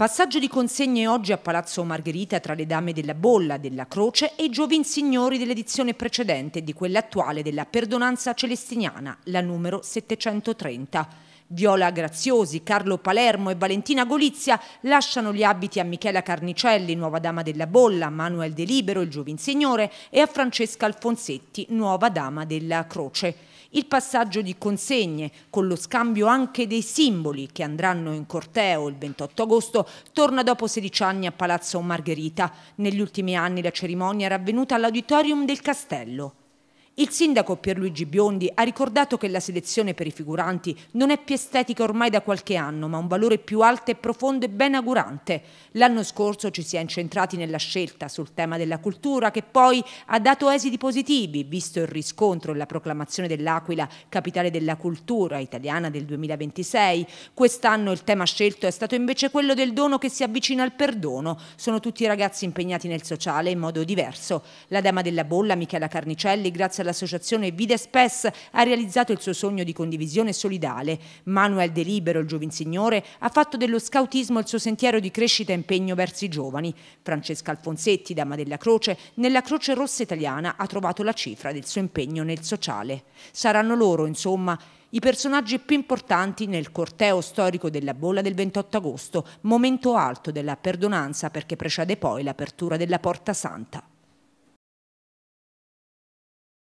Passaggio di consegne oggi a Palazzo Margherita tra le dame della Bolla, della Croce e i giovin signori dell'edizione precedente e di quella attuale della Perdonanza Celestiniana, la numero 730. Viola Graziosi, Carlo Palermo e Valentina Golizia lasciano gli abiti a Michela Carnicelli, nuova dama della Bolla, Manuel De Libero, il giovin signore, e a Francesca Alfonsetti, nuova dama della Croce il passaggio di consegne, con lo scambio anche dei simboli che andranno in corteo il 28 agosto, torna dopo 16 anni a Palazzo Margherita. Negli ultimi anni la cerimonia era avvenuta all'auditorium del castello. Il sindaco Pierluigi Biondi ha ricordato che la selezione per i figuranti non è più estetica ormai da qualche anno, ma un valore più alto e profondo e ben augurante. L'anno scorso ci si è incentrati nella scelta sul tema della cultura, che poi ha dato esiti positivi, visto il riscontro e la proclamazione dell'Aquila capitale della cultura italiana del 2026. Quest'anno il tema scelto è stato invece quello del dono che si avvicina al perdono. Sono tutti ragazzi impegnati nel sociale in modo diverso. La dama della bolla, Michela Carnicelli, grazie alla l'associazione Videspes ha realizzato il suo sogno di condivisione solidale. Manuel De Libero, il giovinsignore, ha fatto dello scautismo il suo sentiero di crescita e impegno verso i giovani. Francesca Alfonsetti, dama della Croce, nella Croce Rossa Italiana ha trovato la cifra del suo impegno nel sociale. Saranno loro, insomma, i personaggi più importanti nel corteo storico della bolla del 28 agosto, momento alto della perdonanza perché precede poi l'apertura della Porta Santa.